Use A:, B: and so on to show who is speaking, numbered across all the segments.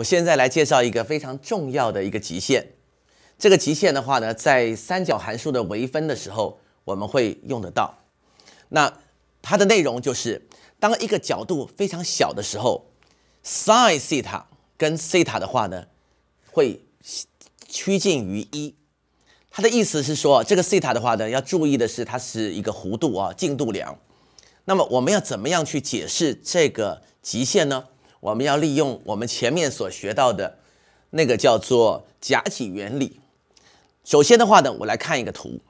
A: 我现在来介绍一个非常重要的一个极限，这个极限的话呢，在三角函数的微分的时候我们会用得到。那它的内容就是，当一个角度非常小的时候，sin 西塔跟西塔的话呢，会趋近于一。它的意思是说，这个西塔的话呢，要注意的是，它是一个弧度啊，进度量。那么我们要怎么样去解释这个极限呢？我们要利用我们前面所学到的那个叫做假体原理。首先的话呢，我来看一个图。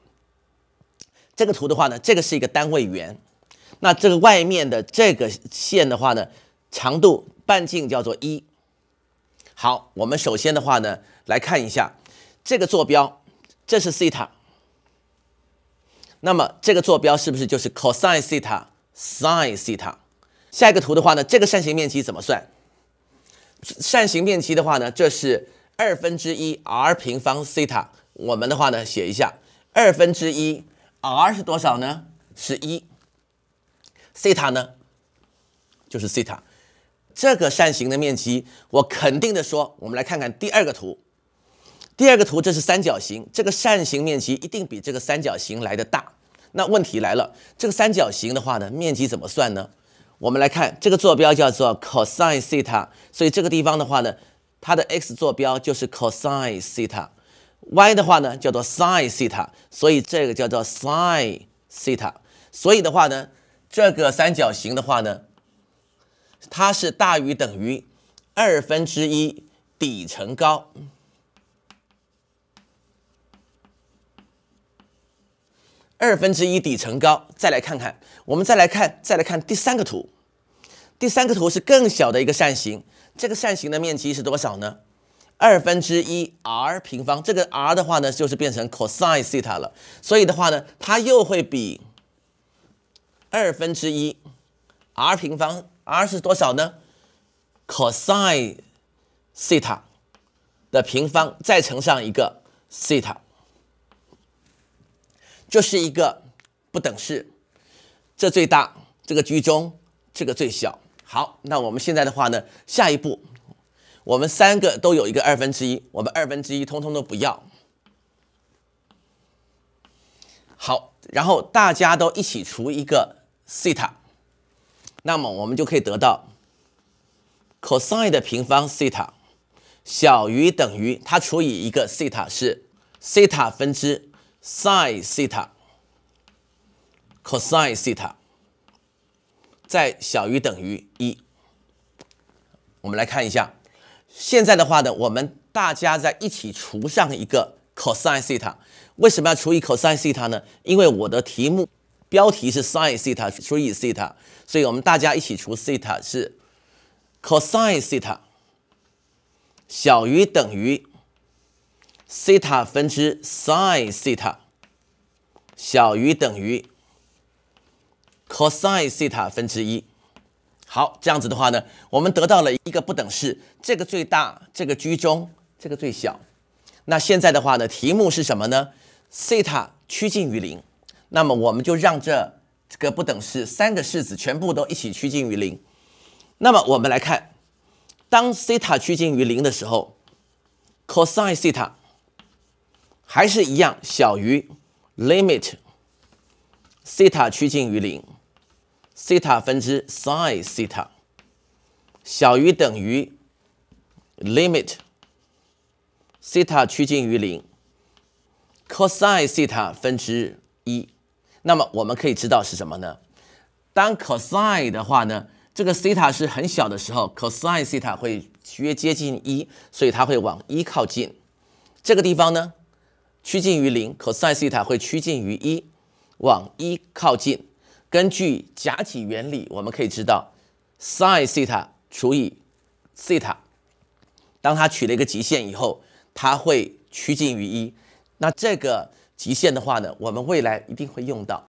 A: 这个图的话呢，这个是一个单位圆。那这个外面的这个线的话呢，长度半径叫做一。好，我们首先的话呢，来看一下这个坐标，这是西塔。那么这个坐标是不是就是 cos 西塔、sin 西塔？下一个图的话呢，这个扇形面积怎么算？扇形面积的话呢，这是二分之一 r 平方西塔。我们的话呢，写一下，二分之一 r 是多少呢？是一。西塔呢，就是西塔。这个扇形的面积，我肯定的说，我们来看看第二个图。第二个图这是三角形，这个扇形面积一定比这个三角形来的大。那问题来了，这个三角形的话呢，面积怎么算呢？我们来看这个坐标叫做 cosine 西塔，所以这个地方的话呢，它的 x 坐标就是 cosine 西塔，y 的话呢叫做 sine 西塔，所以这个叫做 sine 西塔，所以的话呢，这个三角形的话呢，它是大于等于二分之一底乘高。二分之一底乘高，再来看看，我们再来看，再来看第三个图，第三个图是更小的一个扇形，这个扇形的面积是多少呢？二分之一 r 平方，这个 r 的话呢，就是变成 cosine theta 了，所以的话呢，它又会比二分之一 r 平方，r 是多少呢？cosine theta 的平方再乘上一个 theta，就是一个不等式，这最大，这个居中，这个最小。好，那我们现在的话呢，下一步，我们三个都有一个二分之一，我们二分之一通通都不要。好，然后大家都一起除一个西塔，那么我们就可以得到 cosine 的平方西塔小于等于它除以一个西塔是西塔分之。sin 西塔，cosine 西塔，再小于等于一。我们来看一下，现在的话呢，我们大家在一起除上一个 cosine 西塔。为什么要除以 cosine 西塔呢？因为我的题目标题是 sin 西塔除以西塔，所以我们大家一起除西塔是 cosine 西塔小于等于。西塔分之 sin 西塔小于等于 cosine 西塔分之一。好，这样子的话呢，我们得到了一个不等式。这个最大，这个居中，这个最小。那现在的话呢，题目是什么呢？西塔趋近于零，那么我们就让这这个不等式三个式子全部都一起趋近于零。那么我们来看，当西塔趋近于零的时候，cosine 西塔。还是一样，小于 limit 西塔趋近于零，西塔分之 sine 西塔，小于等于 limit 西塔趋近于零，c o s e 西塔分之一。那么我们可以知道是什么呢？当 c o s 的话呢，这个西塔是很小的时候，c o s e 西塔会越接近一，所以它会往一靠近。这个地方呢？趋近于零，cosine 西塔会趋近于一，往一靠近。根据假体原理，我们可以知道，sin 西塔除以西塔，当它取了一个极限以后，它会趋近于一。那这个极限的话呢，我们未来一定会用到。